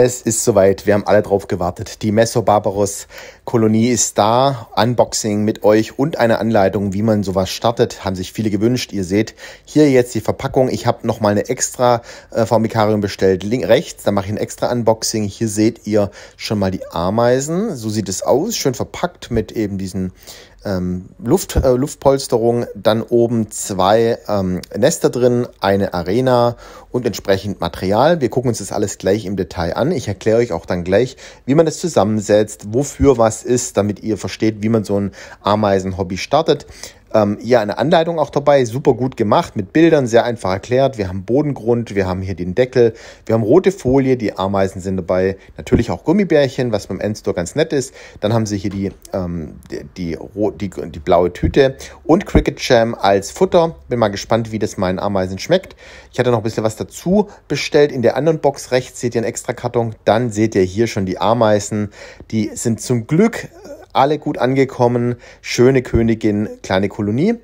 Es ist soweit, wir haben alle drauf gewartet. Die Meso Messobarbaros Kolonie ist da. Unboxing mit euch und eine Anleitung, wie man sowas startet, haben sich viele gewünscht. Ihr seht hier jetzt die Verpackung. Ich habe nochmal eine extra äh, Formikarium bestellt. Link rechts, da mache ich ein extra Unboxing. Hier seht ihr schon mal die Ameisen. So sieht es aus, schön verpackt mit eben diesen ähm, Luft, äh, Luftpolsterung, dann oben zwei ähm, Nester drin, eine Arena und entsprechend Material. Wir gucken uns das alles gleich im Detail an an. Ich erkläre euch auch dann gleich, wie man das zusammensetzt, wofür was ist, damit ihr versteht, wie man so ein Ameisen-Hobby startet ähm, ja eine Anleitung auch dabei, super gut gemacht, mit Bildern sehr einfach erklärt. Wir haben Bodengrund, wir haben hier den Deckel, wir haben rote Folie, die Ameisen sind dabei, natürlich auch Gummibärchen, was beim Endstore ganz nett ist. Dann haben sie hier die, ähm, die, die, die, die blaue Tüte und Cricket Jam als Futter. Bin mal gespannt, wie das meinen Ameisen schmeckt. Ich hatte noch ein bisschen was dazu bestellt. In der anderen Box rechts seht ihr einen extra Karton. Dann seht ihr hier schon die Ameisen. Die sind zum Glück alle gut angekommen. Schöne Königin, kleine Kolonie.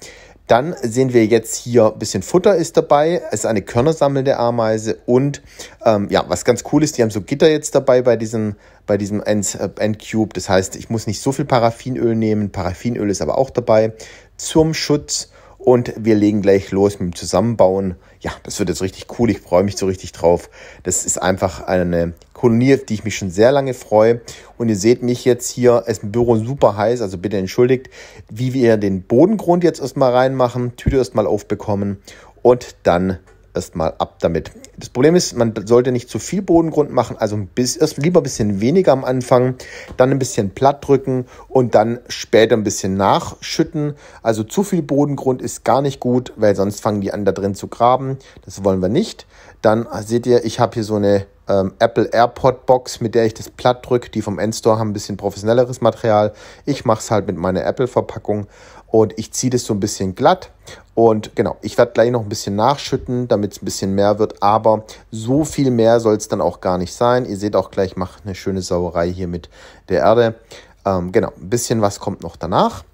Dann sehen wir jetzt hier ein bisschen Futter ist dabei. Es ist eine körnersammelnde Ameise und ähm, ja, was ganz cool ist, die haben so Gitter jetzt dabei bei diesem, bei diesem End, äh, Endcube. Das heißt, ich muss nicht so viel Paraffinöl nehmen. Paraffinöl ist aber auch dabei zum Schutz und wir legen gleich los mit dem Zusammenbauen. Ja, das wird jetzt richtig cool. Ich freue mich so richtig drauf. Das ist einfach eine Kolonie, auf die ich mich schon sehr lange freue. Und ihr seht mich jetzt hier, es ist im Büro super heiß, also bitte entschuldigt, wie wir den Bodengrund jetzt erstmal reinmachen, Tüte erstmal aufbekommen und dann erstmal ab damit. Das Problem ist, man sollte nicht zu viel Bodengrund machen, also ein erst lieber ein bisschen weniger am Anfang, dann ein bisschen platt drücken und dann später ein bisschen nachschütten. Also zu viel Bodengrund ist gar nicht gut, weil sonst fangen die an da drin zu graben. Das wollen wir nicht. Dann seht ihr, ich habe hier so eine ähm, Apple AirPod Box, mit der ich das platt drücke. Die vom Endstore haben ein bisschen professionelleres Material. Ich mache es halt mit meiner Apple Verpackung und ich ziehe das so ein bisschen glatt. Und genau, ich werde gleich noch ein bisschen nachschütten, damit es ein bisschen mehr wird, aber so viel mehr soll es dann auch gar nicht sein. Ihr seht auch gleich, ich mache eine schöne Sauerei hier mit der Erde. Ähm, genau, ein bisschen was kommt noch danach.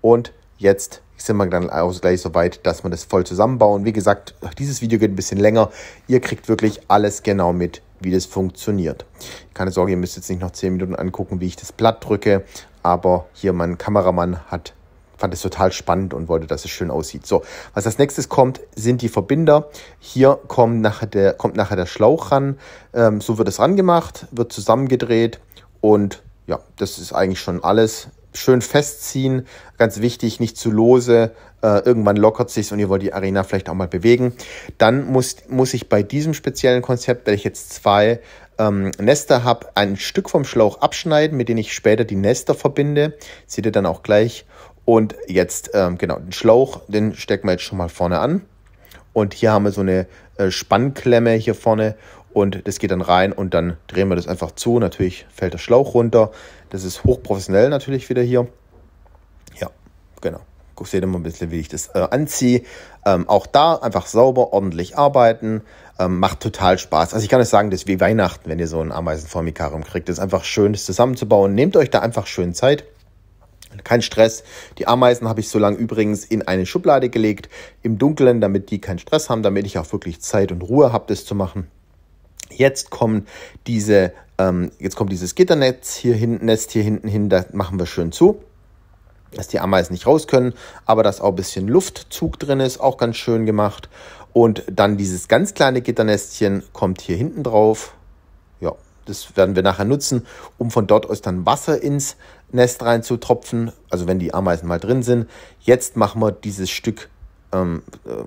Und jetzt sind wir dann auch gleich so weit, dass wir das voll zusammenbauen. Wie gesagt, dieses Video geht ein bisschen länger. Ihr kriegt wirklich alles genau mit, wie das funktioniert. Keine Sorge, ihr müsst jetzt nicht noch 10 Minuten angucken, wie ich das Blatt drücke, aber hier mein Kameramann hat fand es total spannend und wollte, dass es schön aussieht. So, was als nächstes kommt, sind die Verbinder. Hier kommt nachher der, kommt nachher der Schlauch ran. Ähm, so wird es rangemacht, wird zusammengedreht und ja, das ist eigentlich schon alles. Schön festziehen, ganz wichtig, nicht zu lose. Äh, irgendwann lockert sich und ihr wollt die Arena vielleicht auch mal bewegen. Dann muss, muss ich bei diesem speziellen Konzept, weil ich jetzt zwei ähm, Nester habe, ein Stück vom Schlauch abschneiden, mit dem ich später die Nester verbinde. Seht ihr dann auch gleich. Und jetzt, ähm, genau, den Schlauch, den stecken wir jetzt schon mal vorne an. Und hier haben wir so eine äh, Spannklemme hier vorne und das geht dann rein und dann drehen wir das einfach zu. Natürlich fällt der Schlauch runter. Das ist hochprofessionell natürlich wieder hier. Ja, genau. Seht ihr mal ein bisschen, wie ich das äh, anziehe. Ähm, auch da einfach sauber, ordentlich arbeiten. Ähm, macht total Spaß. Also ich kann euch sagen, das ist wie Weihnachten, wenn ihr so ein Ameisenformikarium kriegt. Das ist einfach schön, das zusammenzubauen. Nehmt euch da einfach schön Zeit. Kein Stress. Die Ameisen habe ich so lange übrigens in eine Schublade gelegt, im Dunkeln, damit die keinen Stress haben, damit ich auch wirklich Zeit und Ruhe habe, das zu machen. Jetzt kommen diese, ähm, jetzt kommt dieses Gitternetz hier hinten, Nest hier hinten hin, das machen wir schön zu dass die Ameisen nicht raus können, aber dass auch ein bisschen Luftzug drin ist, auch ganz schön gemacht. Und dann dieses ganz kleine Gitternestchen kommt hier hinten drauf. Ja, das werden wir nachher nutzen, um von dort aus dann Wasser ins Nest reinzutropfen, also wenn die Ameisen mal drin sind. Jetzt machen wir dieses Stück, ähm,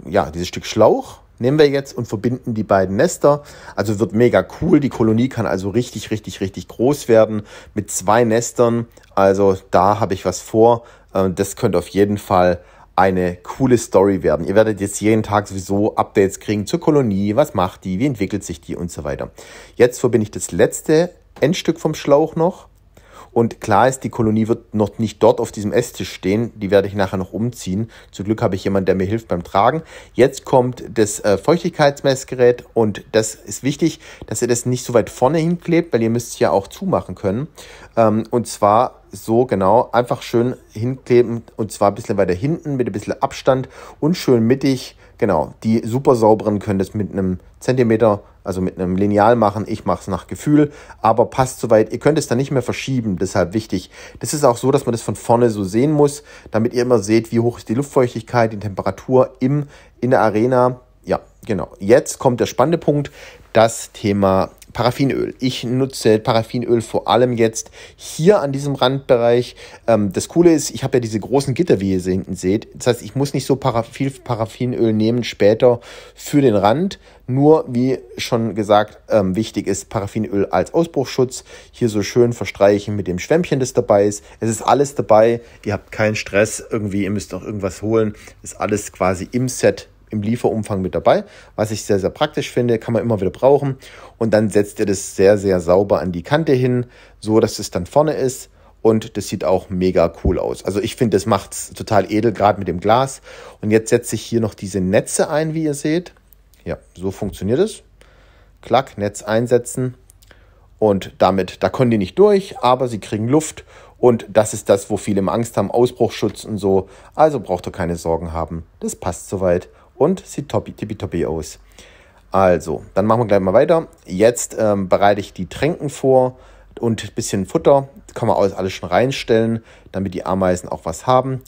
äh, ja, dieses Stück Schlauch, nehmen wir jetzt und verbinden die beiden Nester. Also wird mega cool. Die Kolonie kann also richtig, richtig, richtig groß werden mit zwei Nestern. Also da habe ich was vor. Ähm, das könnte auf jeden Fall eine coole Story werden. Ihr werdet jetzt jeden Tag sowieso Updates kriegen zur Kolonie, was macht die, wie entwickelt sich die und so weiter. Jetzt verbinde ich das letzte Endstück vom Schlauch noch und klar ist, die Kolonie wird noch nicht dort auf diesem Esstisch stehen. Die werde ich nachher noch umziehen. Zum Glück habe ich jemanden, der mir hilft beim Tragen. Jetzt kommt das äh, Feuchtigkeitsmessgerät und das ist wichtig, dass ihr das nicht so weit vorne hinklebt, weil ihr müsst es ja auch zumachen können. Ähm, und zwar so genau, einfach schön hinkleben und zwar ein bisschen weiter hinten mit ein bisschen Abstand und schön mittig Genau, die super sauberen können das mit einem Zentimeter, also mit einem Lineal machen. Ich mache es nach Gefühl, aber passt soweit. Ihr könnt es dann nicht mehr verschieben, deshalb wichtig. Das ist auch so, dass man das von vorne so sehen muss, damit ihr immer seht, wie hoch ist die Luftfeuchtigkeit, die Temperatur im, in der Arena. Ja, genau. Jetzt kommt der spannende Punkt, das Thema Paraffinöl. Ich nutze Paraffinöl vor allem jetzt hier an diesem Randbereich. Ähm, das Coole ist, ich habe ja diese großen Gitter, wie ihr sie hinten seht. Das heißt, ich muss nicht so viel Paraffinöl nehmen später für den Rand. Nur, wie schon gesagt, ähm, wichtig ist Paraffinöl als Ausbruchschutz. Hier so schön verstreichen mit dem Schwämmchen, das dabei ist. Es ist alles dabei. Ihr habt keinen Stress irgendwie. Ihr müsst auch irgendwas holen. Ist alles quasi im Set im Lieferumfang mit dabei, was ich sehr, sehr praktisch finde, kann man immer wieder brauchen. Und dann setzt ihr das sehr, sehr sauber an die Kante hin, so dass es dann vorne ist. Und das sieht auch mega cool aus. Also ich finde, das macht es total edel, gerade mit dem Glas. Und jetzt setze ich hier noch diese Netze ein, wie ihr seht. Ja, so funktioniert es. Klack, Netz einsetzen. Und damit, da kommen die nicht durch, aber sie kriegen Luft. Und das ist das, wo viele Angst haben, Ausbruchschutz und so. Also braucht ihr keine Sorgen haben. Das passt soweit und sieht toppi, tippitoppi aus. Also, dann machen wir gleich mal weiter. Jetzt ähm, bereite ich die Tränken vor und ein bisschen Futter. Kann man alles schon reinstellen, damit die Ameisen auch was haben.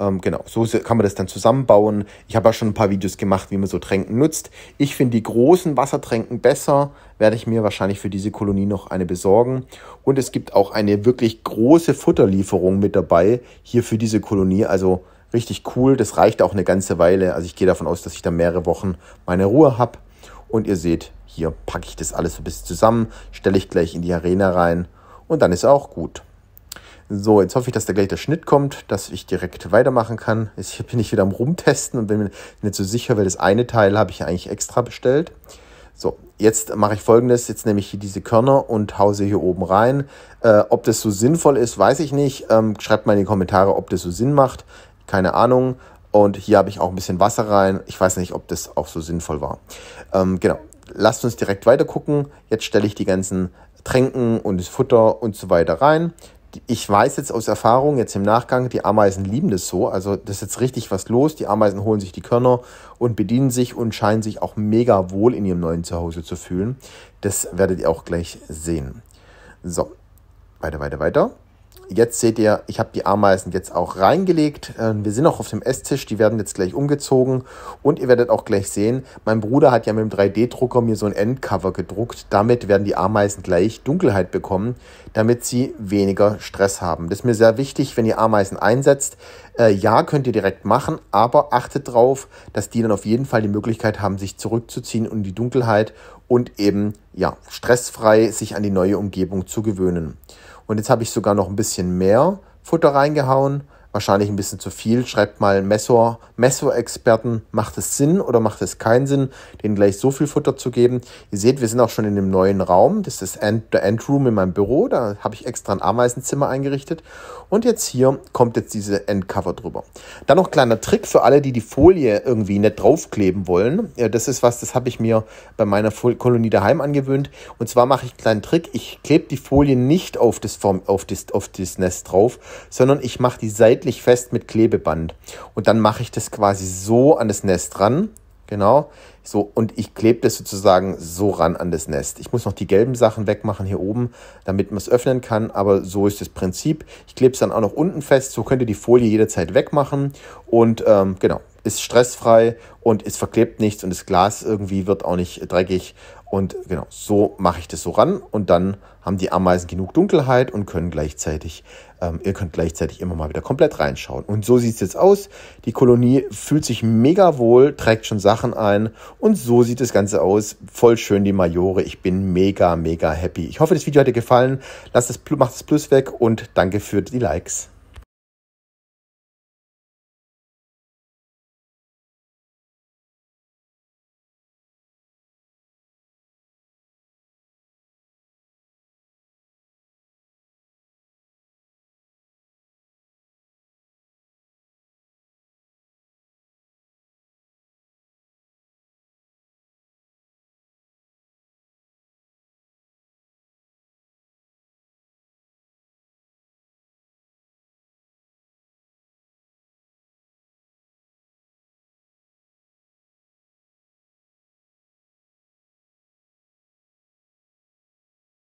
Ähm, genau, so kann man das dann zusammenbauen. Ich habe ja schon ein paar Videos gemacht, wie man so Tränken nutzt. Ich finde die großen Wassertränken besser. Werde ich mir wahrscheinlich für diese Kolonie noch eine besorgen. Und es gibt auch eine wirklich große Futterlieferung mit dabei hier für diese Kolonie. Also richtig cool. Das reicht auch eine ganze Weile. Also ich gehe davon aus, dass ich da mehrere Wochen meine Ruhe habe. Und ihr seht, hier packe ich das alles so ein bisschen zusammen, stelle ich gleich in die Arena rein und dann ist auch gut. So, jetzt hoffe ich, dass da gleich der Schnitt kommt, dass ich direkt weitermachen kann. Jetzt bin ich wieder am Rumtesten und bin mir nicht so sicher, weil das eine Teil habe ich eigentlich extra bestellt. So, jetzt mache ich folgendes. Jetzt nehme ich hier diese Körner und haue sie hier oben rein. Äh, ob das so sinnvoll ist, weiß ich nicht. Ähm, schreibt mal in die Kommentare, ob das so Sinn macht keine Ahnung. Und hier habe ich auch ein bisschen Wasser rein. Ich weiß nicht, ob das auch so sinnvoll war. Ähm, genau, lasst uns direkt weiter gucken. Jetzt stelle ich die ganzen Tränken und das Futter und so weiter rein. Ich weiß jetzt aus Erfahrung, jetzt im Nachgang, die Ameisen lieben das so. Also das ist jetzt richtig was los. Die Ameisen holen sich die Körner und bedienen sich und scheinen sich auch mega wohl in ihrem neuen Zuhause zu fühlen. Das werdet ihr auch gleich sehen. So, weiter, weiter, weiter. Jetzt seht ihr, ich habe die Ameisen jetzt auch reingelegt. Ähm, wir sind auch auf dem Esstisch, die werden jetzt gleich umgezogen. Und ihr werdet auch gleich sehen, mein Bruder hat ja mit dem 3D-Drucker mir so ein Endcover gedruckt. Damit werden die Ameisen gleich Dunkelheit bekommen, damit sie weniger Stress haben. Das ist mir sehr wichtig, wenn ihr Ameisen einsetzt. Äh, ja, könnt ihr direkt machen, aber achtet darauf, dass die dann auf jeden Fall die Möglichkeit haben, sich zurückzuziehen und die Dunkelheit und eben ja, stressfrei sich an die neue Umgebung zu gewöhnen. Und jetzt habe ich sogar noch ein bisschen mehr Futter reingehauen wahrscheinlich ein bisschen zu viel. Schreibt mal Messor, Messor-Experten, macht es Sinn oder macht es keinen Sinn, denen gleich so viel Futter zu geben. Ihr seht, wir sind auch schon in dem neuen Raum. Das ist der Endroom in meinem Büro. Da habe ich extra ein Ameisenzimmer eingerichtet. Und jetzt hier kommt jetzt diese Endcover drüber. Dann noch ein kleiner Trick für alle, die die Folie irgendwie nicht draufkleben wollen. Äh, das ist was, das habe ich mir bei meiner Kolonie daheim angewöhnt. Und zwar mache ich einen kleinen Trick. Ich klebe die Folie nicht auf das, Form, auf das, auf das Nest drauf, sondern ich mache die Seite seitlich fest mit Klebeband. Und dann mache ich das quasi so an das Nest ran. Genau. So, und ich klebe das sozusagen so ran an das Nest. Ich muss noch die gelben Sachen wegmachen hier oben, damit man es öffnen kann, aber so ist das Prinzip. Ich klebe es dann auch noch unten fest, so könnt ihr die Folie jederzeit wegmachen und ähm, genau, ist stressfrei und es verklebt nichts und das Glas irgendwie wird auch nicht dreckig und genau, so mache ich das so ran und dann haben die Ameisen genug Dunkelheit und können gleichzeitig, ähm, ihr könnt gleichzeitig immer mal wieder komplett reinschauen. Und so sieht es jetzt aus. Die Kolonie fühlt sich mega wohl, trägt schon Sachen ein und so sieht das Ganze aus. Voll schön die Majore. Ich bin mega, mega happy. Ich hoffe, das Video hat dir gefallen. Lasst das, macht das Plus weg und danke für die Likes.